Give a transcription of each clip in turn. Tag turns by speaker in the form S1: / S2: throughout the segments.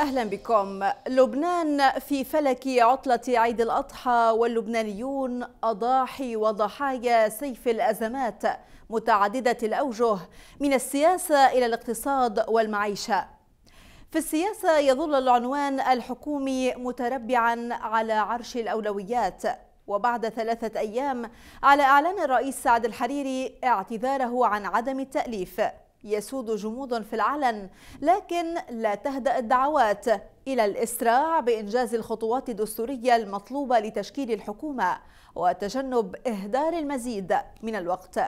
S1: أهلا بكم لبنان في فلك عطلة عيد الأضحى واللبنانيون أضاحي وضحايا سيف الأزمات متعددة الأوجه من السياسة إلى الاقتصاد والمعيشة في السياسة يظل العنوان الحكومي متربعا على عرش الأولويات وبعد ثلاثة أيام على إعلان الرئيس سعد الحريري اعتذاره عن عدم التأليف يسود جمود في العلن لكن لا تهدأ الدعوات إلى الإسراع بإنجاز الخطوات الدستورية المطلوبة لتشكيل الحكومة وتجنب إهدار المزيد من الوقت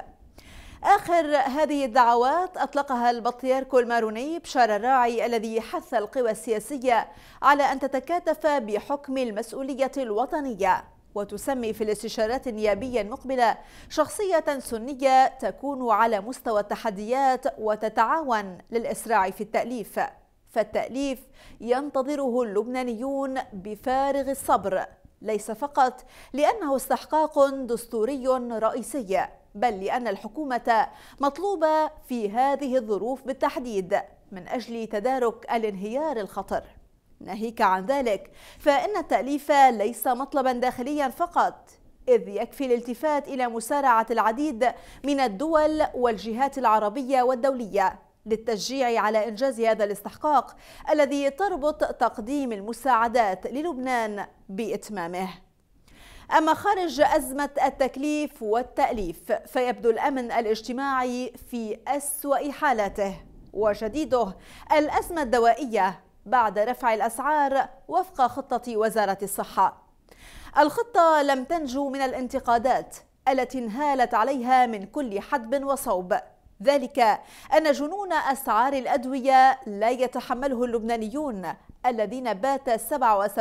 S1: آخر هذه الدعوات أطلقها البطريرك الماروني بشار الراعي الذي حث القوى السياسية على أن تتكاتف بحكم المسؤولية الوطنية وتسمي في الاستشارات النيابية المقبلة شخصية سنية تكون على مستوى التحديات وتتعاون للإسراع في التأليف فالتأليف ينتظره اللبنانيون بفارغ الصبر ليس فقط لأنه استحقاق دستوري رئيسي بل لأن الحكومة مطلوبة في هذه الظروف بالتحديد من أجل تدارك الانهيار الخطر ناهيك عن ذلك فإن التأليف ليس مطلبا داخليا فقط إذ يكفي الالتفات إلى مسارعة العديد من الدول والجهات العربية والدولية للتشجيع على إنجاز هذا الاستحقاق الذي تربط تقديم المساعدات للبنان بإتمامه أما خارج أزمة التكليف والتأليف فيبدو الأمن الاجتماعي في أسوأ حالاته وشديده الأزمة الدوائية بعد رفع الأسعار وفق خطة وزارة الصحة الخطة لم تنجو من الانتقادات التي انهالت عليها من كل حدب وصوب ذلك أن جنون أسعار الأدوية لا يتحمله اللبنانيون الذين بات 77%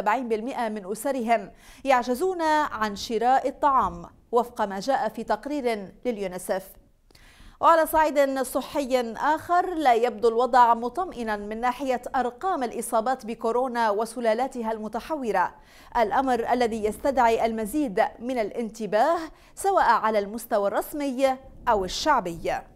S1: من أسرهم يعجزون عن شراء الطعام وفق ما جاء في تقرير لليونسف وعلى صعيد صحي آخر لا يبدو الوضع مطمئنا من ناحية أرقام الإصابات بكورونا وسلالاتها المتحورة الأمر الذي يستدعي المزيد من الانتباه سواء على المستوى الرسمي أو الشعبي